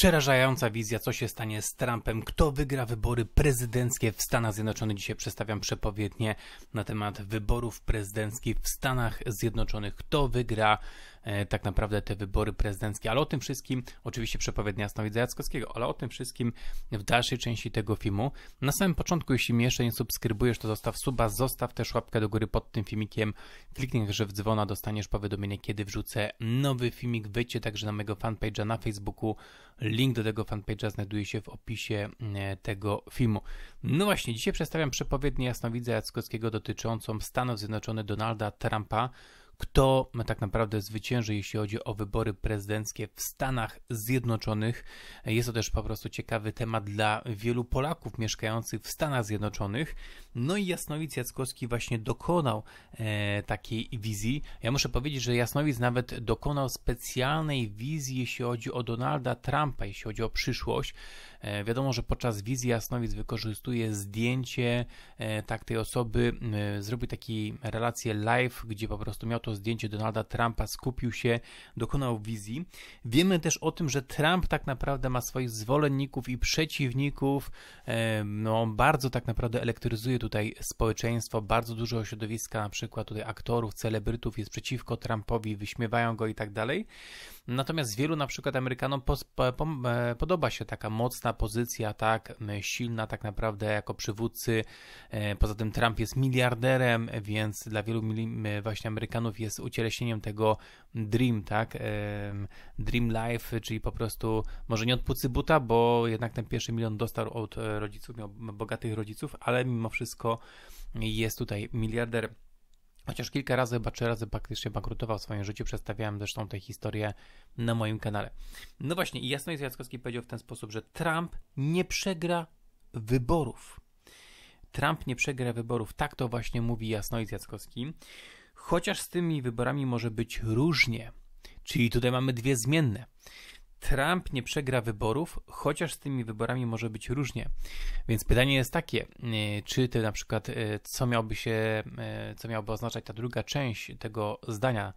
Przerażająca wizja, co się stanie z Trumpem, kto wygra wybory prezydenckie w Stanach Zjednoczonych. Dzisiaj przedstawiam przepowiednie na temat wyborów prezydenckich w Stanach Zjednoczonych. Kto wygra E, tak naprawdę te wybory prezydenckie. Ale o tym wszystkim, oczywiście przepowiednia Jasnowidza Jackowskiego, ale o tym wszystkim w dalszej części tego filmu. Na samym początku, jeśli mnie jeszcze nie subskrybujesz, to zostaw suba, zostaw też łapkę do góry pod tym filmikiem, kliknij także w dzwona, dostaniesz powiadomienie, kiedy wrzucę nowy filmik. Wejdźcie także na mojego fanpage'a na Facebooku. Link do tego fanpage'a znajduje się w opisie e, tego filmu. No właśnie, dzisiaj przedstawiam przepowiednię Jasnowidza Jackowskiego dotyczącą Stanów Zjednoczonych Donalda Trumpa, kto tak naprawdę zwycięży, jeśli chodzi o wybory prezydenckie w Stanach Zjednoczonych. Jest to też po prostu ciekawy temat dla wielu Polaków mieszkających w Stanach Zjednoczonych. No i Jasnowic Jackowski właśnie dokonał e, takiej wizji. Ja muszę powiedzieć, że Jasnowic nawet dokonał specjalnej wizji, jeśli chodzi o Donalda Trumpa, jeśli chodzi o przyszłość. E, wiadomo, że podczas wizji jasnowic wykorzystuje zdjęcie e, tak tej osoby, e, zrobił taki relację live, gdzie po prostu miał to zdjęcie Donalda Trumpa, skupił się, dokonał wizji. Wiemy też o tym, że Trump tak naprawdę ma swoich zwolenników i przeciwników. No, bardzo tak naprawdę elektryzuje tutaj społeczeństwo, bardzo dużo środowiska, na przykład tutaj aktorów, celebrytów jest przeciwko Trumpowi, wyśmiewają go i tak dalej. Natomiast wielu na przykład Amerykanom po, po, e, podoba się taka mocna pozycja, tak e, silna tak naprawdę jako przywódcy. E, poza tym Trump jest miliarderem, więc dla wielu właśnie Amerykanów jest ucieleśnieniem tego dream, tak? Dream life, czyli po prostu może nie od pucy buta, bo jednak ten pierwszy milion dostał od rodziców, miał bogatych rodziców, ale mimo wszystko jest tutaj miliarder. Chociaż kilka razy, chyba trzy razy praktycznie bankrutował w swoim życiu, przedstawiałem zresztą tę historię na moim kanale. No właśnie, i jasno Jackowski powiedział w ten sposób, że Trump nie przegra wyborów. Trump nie przegra wyborów, tak to właśnie mówi Jasnoid Jackowski. Chociaż z tymi wyborami może być różnie. Czyli tutaj mamy dwie zmienne. Trump nie przegra wyborów, chociaż z tymi wyborami może być różnie. Więc pytanie jest takie, y, czy to na przykład, y, co miałby się, y, co miałby oznaczać ta druga część tego zdania,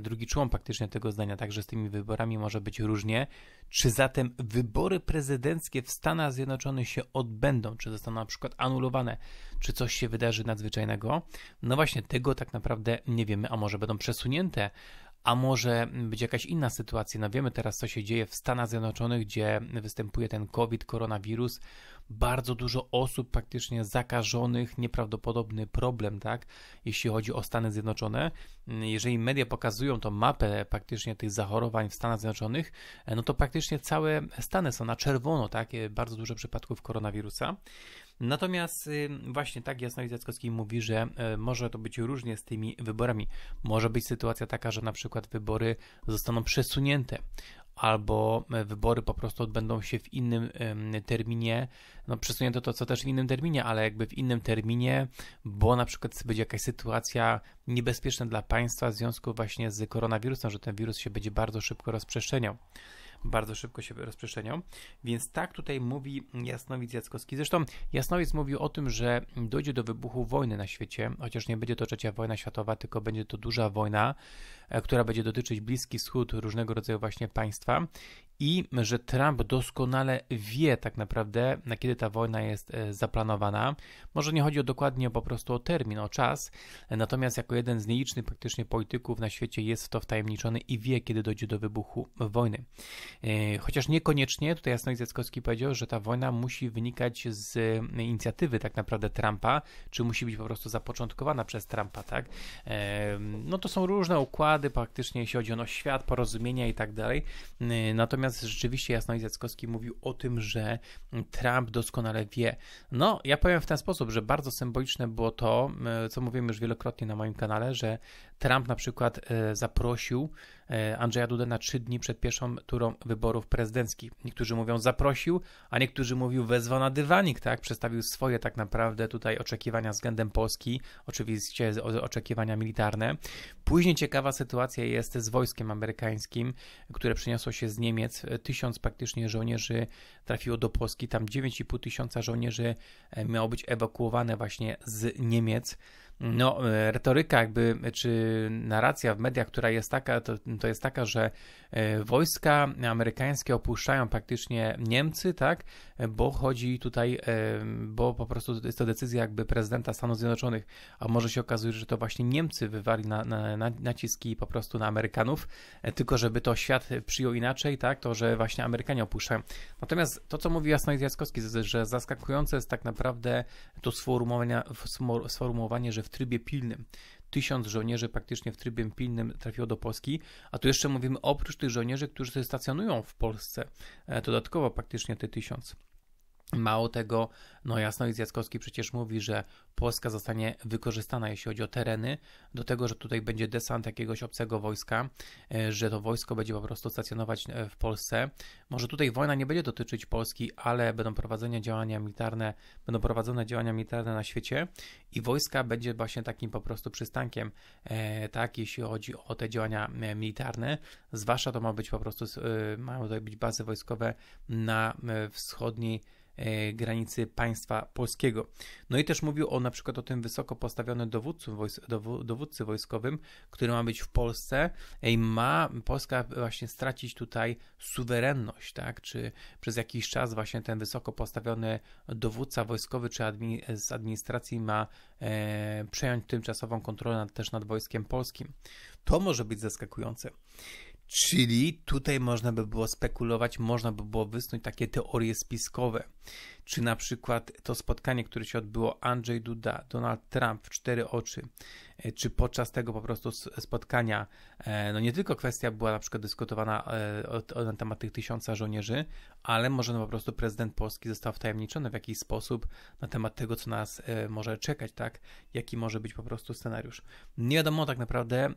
drugi człon praktycznie tego zdania, także z tymi wyborami może być różnie. Czy zatem wybory prezydenckie w Stanach Zjednoczonych się odbędą? Czy zostaną na przykład anulowane? Czy coś się wydarzy nadzwyczajnego? No właśnie, tego tak naprawdę nie wiemy, a może będą przesunięte a może być jakaś inna sytuacja. No wiemy teraz, co się dzieje w Stanach Zjednoczonych, gdzie występuje ten COVID, koronawirus. Bardzo dużo osób praktycznie zakażonych, nieprawdopodobny problem, tak, jeśli chodzi o Stany Zjednoczone. Jeżeli media pokazują tą mapę praktycznie tych zachorowań w Stanach Zjednoczonych, no to praktycznie całe Stany są na czerwono, tak, bardzo dużo przypadków koronawirusa. Natomiast y, właśnie tak Jasnowic Jackowski mówi, że e, może to być różnie z tymi wyborami. Może być sytuacja taka, że na przykład wybory zostaną przesunięte albo e, wybory po prostu odbędą się w innym terminie. No przesunięto to, co też w innym terminie, ale jakby w innym terminie, bo na przykład będzie jakaś sytuacja niebezpieczna dla państwa w związku właśnie z koronawirusem, że ten wirus się będzie bardzo szybko rozprzestrzeniał bardzo szybko się rozprzestrzenią. Więc tak tutaj mówi Jasnowic Jackowski. Zresztą Jasnowic mówił o tym, że dojdzie do wybuchu wojny na świecie, chociaż nie będzie to trzecia wojna światowa, tylko będzie to duża wojna, e, która będzie dotyczyć Bliski Wschód, różnego rodzaju właśnie państwa i że Trump doskonale wie tak naprawdę, na kiedy ta wojna jest e, zaplanowana. Może nie chodzi o dokładnie po prostu o termin, o czas, natomiast jako jeden z nielicznych praktycznie polityków na świecie jest w to wtajemniczony i wie, kiedy dojdzie do wybuchu wojny. E, chociaż niekoniecznie, tutaj Jasno Zeckowski powiedział, że ta wojna musi wynikać z e, inicjatywy tak naprawdę Trumpa, czy musi być po prostu zapoczątkowana przez Trumpa, tak? No to są różne układy praktycznie, jeśli chodzi o świat, porozumienia i tak dalej. Natomiast Natomiast rzeczywiście Jasnowic Zackowski mówił o tym, że Trump doskonale wie. No, ja powiem w ten sposób, że bardzo symboliczne było to, e, co mówiłem już wielokrotnie na moim kanale, że Trump na przykład e, zaprosił E, Andrzeja Duda na trzy dni przed pierwszą turą wyborów prezydenckich. Niektórzy mówią zaprosił, a niektórzy mówią, wezwał na dywanik, tak? Przedstawił swoje tak naprawdę tutaj oczekiwania względem Polski, oczywiście oczekiwania militarne. Później ciekawa sytuacja jest z wojskiem amerykańskim, które przeniosło się z Niemiec. Tysiąc praktycznie żołnierzy trafiło do Polski, tam 9,5 tysiąca żołnierzy e, miało być ewakuowane właśnie z Niemiec. No, e, retoryka jakby, czy narracja w mediach, która jest taka, to, to jest taka, że e, wojska amerykańskie opuszczają praktycznie Niemcy, tak, bo chodzi tutaj, e, bo po prostu jest to decyzja jakby prezydenta Stanów Zjednoczonych, a może się okazuje, że to właśnie Niemcy wywali na, na, na, naciski po prostu na Amerykanów, tylko żeby to świat przyjął inaczej, tak, to, że właśnie Amerykanie opuszczają. Natomiast to, co mówi Jasnoid Jackowski, że zaskakujące jest tak naprawdę to sformułowanie, sformułowanie że w trybie pilnym. Tysiąc żołnierzy praktycznie w trybie pilnym trafiło do Polski, a tu jeszcze mówimy oprócz tych żołnierzy, którzy stacjonują w Polsce, e, dodatkowo praktycznie te tysiąc. Mało tego, no jasno i Jackowski przecież mówi, że Polska zostanie wykorzystana, jeśli chodzi o tereny, do tego, że tutaj będzie desant jakiegoś obcego wojska, e, że to wojsko będzie po prostu stacjonować e, w Polsce. Może tutaj wojna nie będzie dotyczyć Polski, ale będą prowadzone działania militarne, będą prowadzone działania militarne na świecie i wojska będzie właśnie takim po prostu przystankiem, e, tak, jeśli chodzi o te działania militarne. Zwłaszcza to ma być po prostu, mają tutaj być bazy wojskowe na wschodniej E, granicy państwa polskiego. No i też mówił o na przykład o tym wysoko postawionym dowódcy, dowódcy wojskowym, który ma być w Polsce e, i ma Polska właśnie stracić tutaj suwerenność, tak? Czy przez jakiś czas właśnie ten wysoko postawiony dowódca wojskowy czy admi z administracji ma e, przejąć tymczasową kontrolę nad, też nad wojskiem polskim. To może być zaskakujące. Czyli tutaj można by było spekulować, można by było wysnuć takie teorie spiskowe czy na przykład to spotkanie, które się odbyło Andrzej Duda, Donald Trump w cztery oczy, e, czy podczas tego po prostu spotkania, e, no nie tylko kwestia była na przykład dyskutowana e, na temat tych tysiąca żołnierzy, ale może no po prostu prezydent Polski został wtajemniczony w jakiś sposób na temat tego, co nas może czekać, tak, jaki może być po prostu scenariusz. Nie wiadomo tak naprawdę,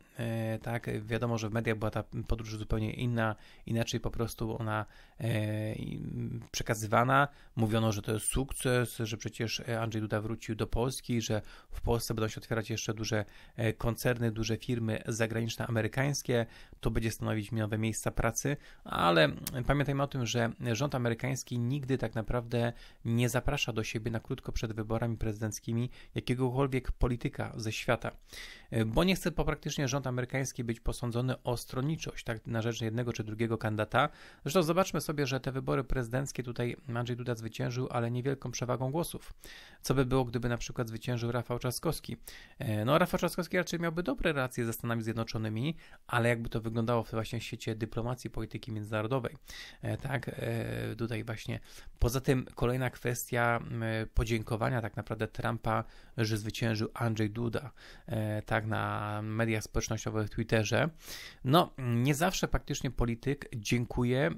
tak, wiadomo, że w mediach była ta podróż zupełnie inna, inaczej po prostu ona przekazywana, mówiono, że że to jest sukces, że przecież e, Andrzej Duda wrócił do Polski, że w Polsce będą się otwierać jeszcze duże e, koncerny, duże firmy zagraniczne, amerykańskie. To będzie stanowić nowe miejsca pracy, ale mm, pamiętajmy o tym, że rząd amerykański nigdy tak naprawdę nie zaprasza do siebie na krótko przed wyborami prezydenckimi jakiegokolwiek polityka ze świata, e, bo nie chce po praktycznie rząd amerykański być posądzony o stronniczość, tak na rzecz jednego czy drugiego kandydata. Zresztą zobaczmy sobie, że te wybory prezydenckie tutaj Andrzej Duda zwyciężył, ale niewielką przewagą głosów. Co by było, gdyby na przykład zwyciężył Rafał Trzaskowski? E, no, Rafał Trzaskowski raczej miałby dobre relacje ze Stanami Zjednoczonymi, ale jakby to wyglądało w właśnie świecie dyplomacji, polityki międzynarodowej. E, tak, e, tutaj właśnie. Poza tym kolejna kwestia podziękowania tak naprawdę Trumpa, że zwyciężył Andrzej Duda, tak, na mediach społecznościowych, Twitterze. No, nie zawsze praktycznie polityk dziękuje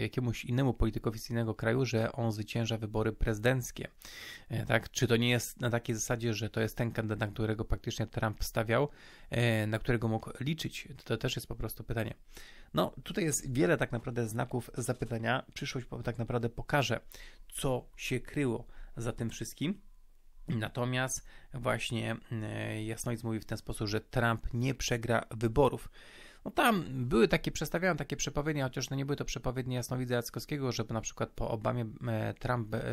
jakiemuś innemu politykowi z innego kraju, że on zwycięża wybory wybory prezydenckie. E, tak? Czy to nie jest na takiej zasadzie, że to jest ten kandydat, na którego praktycznie Trump stawiał, e, na którego mógł liczyć? To też jest po prostu pytanie. No, tutaj jest wiele tak naprawdę znaków zapytania. Przyszłość tak naprawdę pokaże, co się kryło za tym wszystkim. Natomiast właśnie e, Jasnoidz mówi w ten sposób, że Trump nie przegra wyborów. No tam były takie, przedstawiałem takie przepowiednie, chociaż no nie były to przepowiednie jasnowidza Jackowskiego, że na przykład po Obamie e, Trump, e,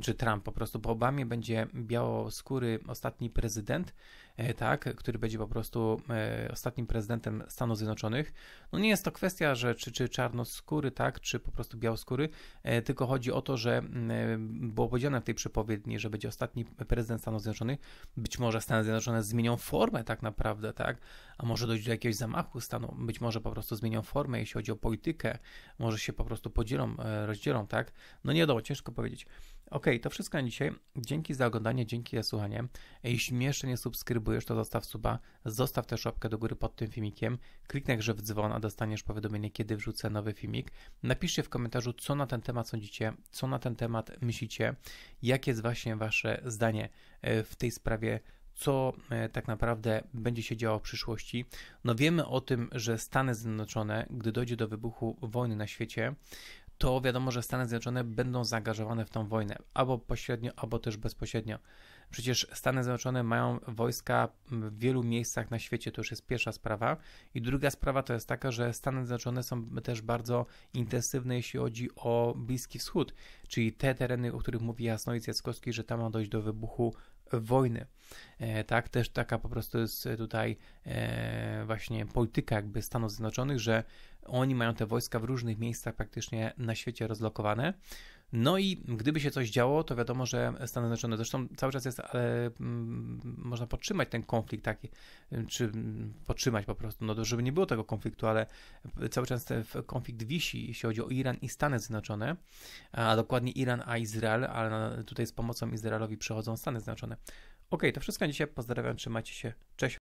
czy Trump po prostu po Obamie będzie białoskóry ostatni prezydent E, tak, który będzie po prostu e, ostatnim prezydentem Stanów Zjednoczonych. No nie jest to kwestia, że czy, czy czarnoskóry, tak, czy po prostu białoskóry, e, tylko chodzi o to, że mm, było powiedziane w tej przepowiedni, że będzie ostatni prezydent Stanów Zjednoczonych. Być może Stany Zjednoczone zmienią formę tak naprawdę, tak, a może dojść do jakiegoś zamachu stanu, być może po prostu zmienią formę, jeśli chodzi o politykę, może się po prostu podzielą, rozdzielą, tak. No nie wiadomo, ciężko powiedzieć. Ok, to wszystko na dzisiaj. Dzięki za oglądanie, dzięki za słuchanie. Jeśli mnie jeszcze nie subskrybujesz, subskrybujesz, to zostaw suba, zostaw też łapkę do góry pod tym filmikiem, kliknij grze w dzwon, a dostaniesz powiadomienie, kiedy wrzucę nowy filmik. Napiszcie w komentarzu, co na ten temat sądzicie, co na ten temat myślicie, jakie jest właśnie wasze zdanie e, w tej sprawie co e, tak naprawdę będzie się działo w przyszłości. No wiemy o tym, że Stany Zjednoczone, gdy dojdzie do wybuchu wojny na świecie, to wiadomo, że Stany Zjednoczone będą zaangażowane w tą wojnę albo pośrednio, albo też bezpośrednio. Przecież Stany Zjednoczone mają wojska w wielu miejscach na świecie, to już jest pierwsza sprawa. I druga sprawa to jest taka, że Stany Zjednoczone są też bardzo intensywne, jeśli chodzi o Bliski Wschód, czyli te tereny, o których mówi Jasnowic Jackowski, że tam ma dojść do wybuchu wojny. E, tak, też taka po prostu jest tutaj e, właśnie polityka jakby Stanów Zjednoczonych, że oni mają te wojska w różnych miejscach praktycznie na świecie rozlokowane. No i gdyby się coś działo, to wiadomo, że Stany Zjednoczone, zresztą cały czas jest, ale mm, można podtrzymać ten konflikt taki, y, czy mm, podtrzymać po prostu, no żeby nie było tego konfliktu, ale cały czas ten konflikt wisi, jeśli chodzi o Iran i Stany Zjednoczone, a dokładnie Iran a Izrael, ale tutaj z pomocą Izraelowi przechodzą Stany Zjednoczone. Okej, okay, to wszystko na dzisiaj. Pozdrawiam, trzymajcie się. Cześć.